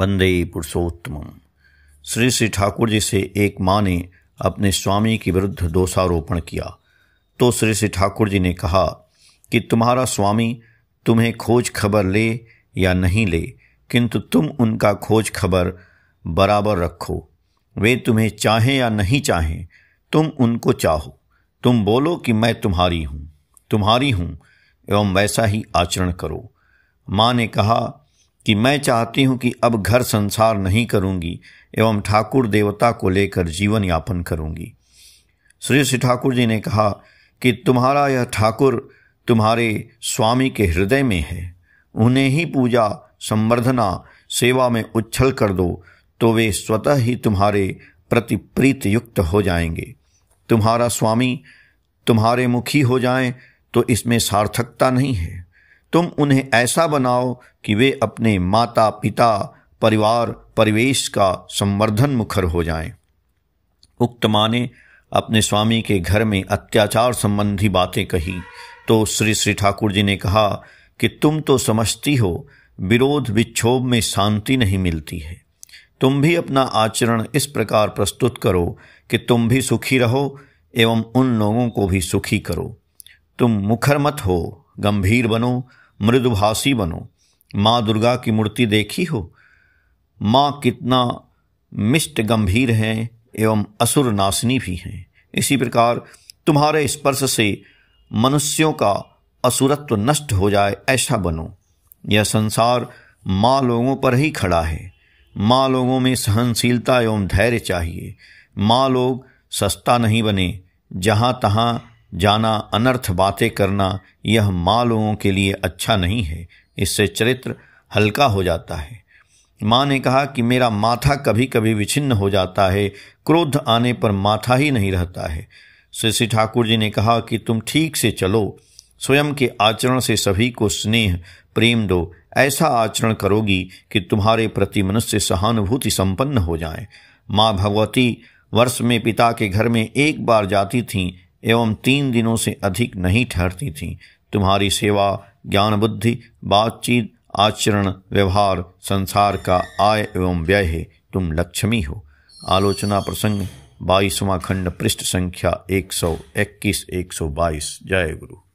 वंदे पुरुषोत्तम श्री श्री ठाकुर जी से एक माँ ने अपने स्वामी के विरुद्ध दोषारोपण किया तो श्री श्री ठाकुर जी ने कहा कि तुम्हारा स्वामी तुम्हें खोज खबर ले या नहीं ले किंतु तुम उनका खोज खबर बराबर रखो वे तुम्हें चाहें या नहीं चाहें तुम उनको चाहो तुम बोलो कि मैं तुम्हारी हूँ तुम्हारी हूँ एवं वैसा ही आचरण करो माँ ने कहा कि मैं चाहती हूं कि अब घर संसार नहीं करूंगी एवं ठाकुर देवता को लेकर जीवन यापन करूंगी श्री श्री ठाकुर जी ने कहा कि तुम्हारा यह ठाकुर तुम्हारे स्वामी के हृदय में है उन्हें ही पूजा संवर्धना सेवा में उच्छल कर दो तो वे स्वतः ही तुम्हारे प्रति प्रीत युक्त हो जाएंगे तुम्हारा स्वामी तुम्हारे मुखी हो जाए तो इसमें सार्थकता नहीं है तुम उन्हें ऐसा बनाओ कि वे अपने माता पिता परिवार परिवेश का संवर्धन मुखर हो जाएं। उक्त माने अपने स्वामी के घर में अत्याचार संबंधी बातें कही तो श्री श्री ठाकुर जी ने कहा कि तुम तो समझती हो विरोध विक्षोभ में शांति नहीं मिलती है तुम भी अपना आचरण इस प्रकार प्रस्तुत करो कि तुम भी सुखी रहो एवं उन लोगों को भी सुखी करो तुम मुखर मत हो गंभीर बनो मृदुभाषी बनो माँ दुर्गा की मूर्ति देखी हो माँ कितना मिष्ट गंभीर हैं एवं असुर नासनी भी हैं इसी प्रकार तुम्हारे स्पर्श से मनुष्यों का असुरत्व नष्ट हो जाए ऐसा बनो यह संसार माँ लोगों पर ही खड़ा है माँ लोगों में सहनशीलता एवं धैर्य चाहिए माँ लोग सस्ता नहीं बने जहाँ तहाँ जाना अनर्थ बातें करना यह माँ लोगों के लिए अच्छा नहीं है इससे चरित्र हल्का हो जाता है माँ ने कहा कि मेरा माथा कभी कभी विछिन्न हो जाता है क्रोध आने पर माथा ही नहीं रहता है श्री ठाकुर जी ने कहा कि तुम ठीक से चलो स्वयं के आचरण से सभी को स्नेह प्रेम दो ऐसा आचरण करोगी कि तुम्हारे प्रति मनुष्य सहानुभूति संपन्न हो जाए माँ भगवती वर्ष में पिता के घर में एक बार जाती थीं एवं तीन दिनों से अधिक नहीं ठहरती थीं तुम्हारी सेवा ज्ञान बुद्धि बातचीत आचरण व्यवहार संसार का आय एवं व्यय है तुम लक्ष्मी हो आलोचना प्रसंग बाईसवां खंड पृष्ठ संख्या एक सौ इक्कीस एक सौ बाईस जय गुरु